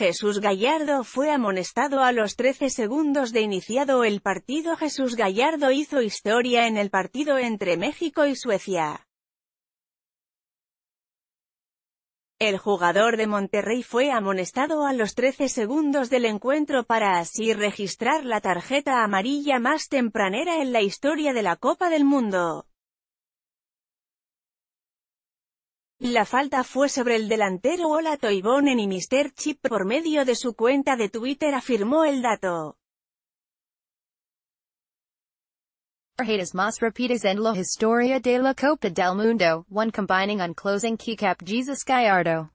Jesús Gallardo fue amonestado a los 13 segundos de iniciado el partido. Jesús Gallardo hizo historia en el partido entre México y Suecia. El jugador de Monterrey fue amonestado a los 13 segundos del encuentro para así registrar la tarjeta amarilla más tempranera en la historia de la Copa del Mundo. La falta fue sobre el delantero Ola Toivonen y Mr. Chip por medio de su cuenta de Twitter afirmó el dato. Hatas más rápidas en la historia de la Copa del Mundo, one combining on closing keycap Jesus Gallardo.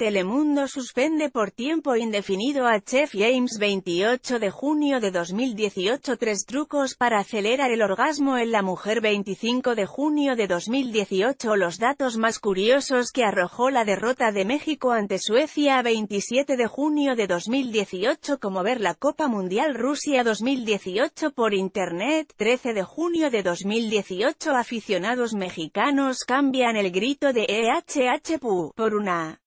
Telemundo suspende por tiempo indefinido a Chef James 28 de junio de 2018 Tres trucos para acelerar el orgasmo en la mujer 25 de junio de 2018 Los datos más curiosos que arrojó la derrota de México ante Suecia 27 de junio de 2018 Como ver la Copa Mundial Rusia 2018 por Internet 13 de junio de 2018 Aficionados mexicanos cambian el grito de EHHP por una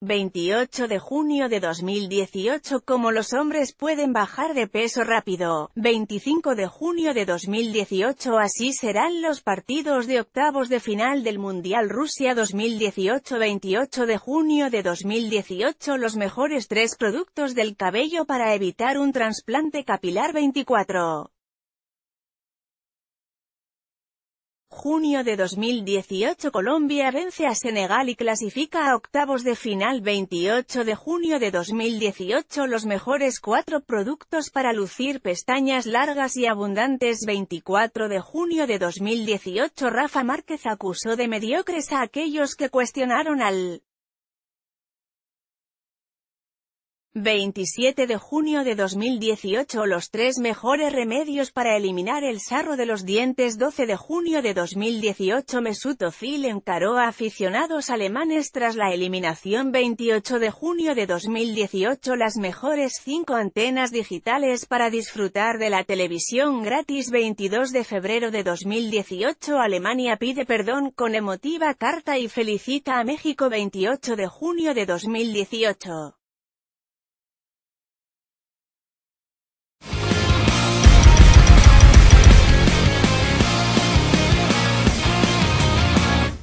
28 de junio de 2018 Como los hombres pueden bajar de peso rápido, 25 de junio de 2018 Así serán los partidos de octavos de final del Mundial Rusia 2018 28 de junio de 2018 Los mejores tres productos del cabello para evitar un trasplante capilar 24 Junio de 2018 Colombia vence a Senegal y clasifica a octavos de final 28 de junio de 2018 Los mejores cuatro productos para lucir pestañas largas y abundantes 24 de junio de 2018 Rafa Márquez acusó de mediocres a aquellos que cuestionaron al 27 de junio de 2018 Los tres mejores remedios para eliminar el sarro de los dientes 12 de junio de 2018 Mesut Özil encaró a aficionados alemanes tras la eliminación 28 de junio de 2018 Las mejores 5 antenas digitales para disfrutar de la televisión gratis 22 de febrero de 2018 Alemania pide perdón con emotiva carta y felicita a México 28 de junio de 2018